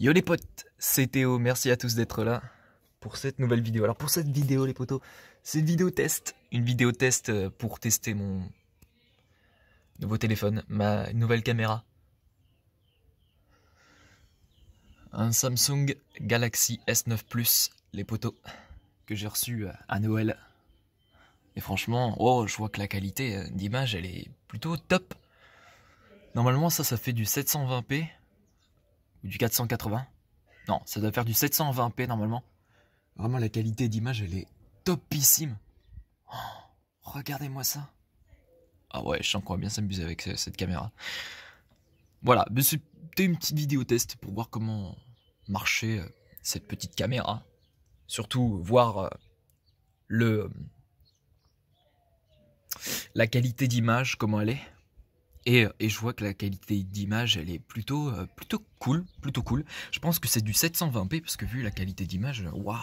Yo les potes, c'est Théo, merci à tous d'être là pour cette nouvelle vidéo. Alors pour cette vidéo les potos, c'est une vidéo test, une vidéo test euh, pour tester mon nouveau téléphone, ma nouvelle caméra. Un Samsung Galaxy S9 Plus, les potos, que j'ai reçu euh, à Noël. Et franchement, oh, je vois que la qualité euh, d'image, elle est plutôt top. Normalement, ça, ça fait du 720p ou du 480 Non, ça doit faire du 720p normalement. Vraiment, la qualité d'image, elle est topissime. Oh, regardez-moi ça. Ah ouais, je sens qu'on va bien s'amuser avec cette caméra. Voilà, c'était une petite vidéo test pour voir comment marchait euh, cette petite caméra. Surtout voir euh, le la qualité d'image, comment elle est. Euh, et, je vois que la qualité d'image, elle est plutôt, euh, plutôt cool, plutôt cool. Je pense que c'est du 720p, parce que vu la qualité d'image, euh, waouh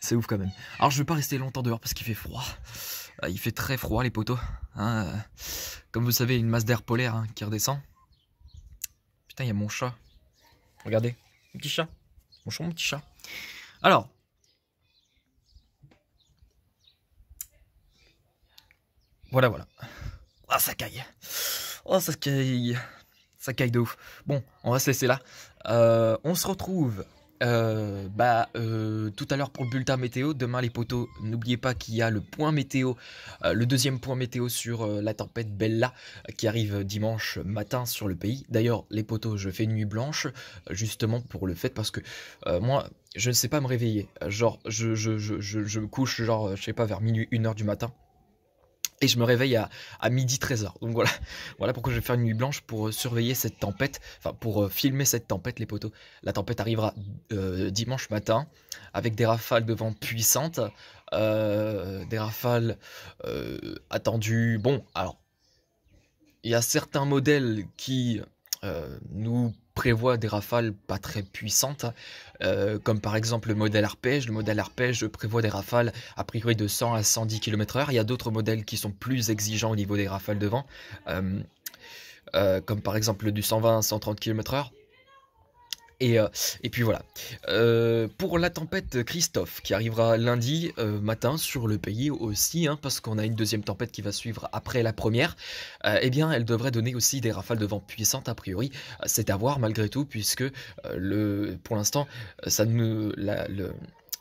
C'est ouf quand même. Alors je vais pas rester longtemps dehors parce qu'il fait froid. Il fait très froid les poteaux. Hein, comme vous savez, une masse d'air polaire hein, qui redescend. Putain, il y a mon chat. Regardez, mon petit chat. Mon mon petit chat. Alors, Voilà, voilà oh, ça caille. Oh, ça caille. Ça caille de ouf. Bon, on va se laisser là. Euh, on se retrouve euh, bah, euh, tout à l'heure pour le bulletin météo. Demain, les poteaux, n'oubliez pas qu'il y a le point météo, le deuxième point météo sur la tempête Bella qui arrive dimanche matin sur le pays. D'ailleurs, les poteaux, je fais nuit blanche justement pour le fait parce que moi, je ne sais pas me réveiller. Genre, je, je, me couche, genre, je sais pas, vers minuit, une heure du matin. Et je me réveille à, midi 13h. Donc voilà, voilà pourquoi je vais faire une nuit blanche pour euh, surveiller cette tempête, enfin pour euh, filmer cette tempête, les poteaux. La tempête arrivera euh, dimanche matin avec des rafales de vent puissantes, des rafales attendues. Bon, alors, il y a certains modèles qui nous prévoit des rafales pas très puissantes, euh, comme par exemple le modèle arpège. Le modèle arpège prévoit des rafales a priori de 100 à 110 km/h. Il y a d'autres modèles qui sont plus exigeants au niveau des rafales de vent, euh, euh, comme par exemple du 120 à 130 km/h. Et, euh, et puis voilà. Euh, pour la tempête Christophe, qui arrivera lundi euh, matin sur le pays aussi, hein, parce qu'on a une deuxième tempête qui va suivre après la première, eh bien elle devrait donner aussi des rafales de vent puissantes a priori. C'est à voir malgré tout, puisque le, pour l'instant, ça ne. le,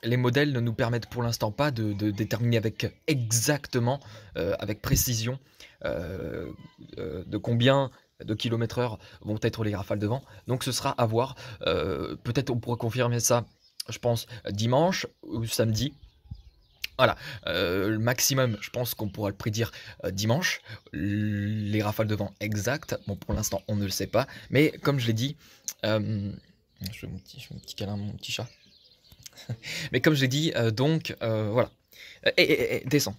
les modèles ne nous permettent pour l'instant pas de, déterminer avec exactement, avec précision, de combien de kilomètres heure vont être les rafales devant Donc ce sera à voir. Euh, peut-être on pourra confirmer ça, je pense, dimanche ou samedi. Voilà, euh, le maximum, je pense qu'on pourra le prédire euh, dimanche. Les rafales de vent exactes, bon pour l'instant on ne le sait pas, mais comme je l'ai dit, je fais, mon petit, câlin mon petit chat. mais comme je l'ai dit, donc voilà. Et, et, eh, eh, eh, descends.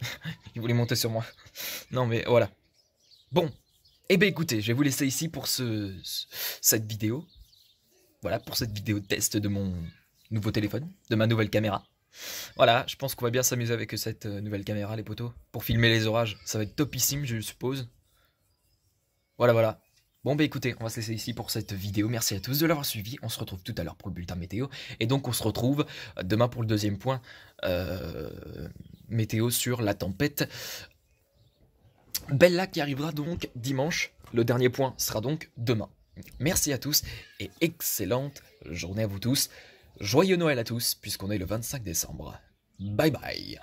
Il voulait monter sur moi. non mais voilà. Bon, et eh bien écoutez, je vais vous laisser ici pour ce, cette vidéo. Voilà, pour cette vidéo test de mon nouveau téléphone, de ma nouvelle caméra. Voilà, je pense qu'on va bien s'amuser avec cette euh, nouvelle caméra, les potos, pour filmer les orages. Ça va être topissime, je suppose. Voilà, voilà. Bon, bah écoutez, on va se laisser ici pour cette vidéo. Merci à tous de l'avoir suivi. On se retrouve tout à l'heure pour le bulletin météo. Et donc, on se retrouve demain pour le deuxième point euh, météo sur la tempête Bella qui arrivera donc dimanche. Le dernier point sera donc demain. Merci à tous et excellente journée à vous tous. Joyeux Noël à tous puisqu'on est le 25 décembre. Bye bye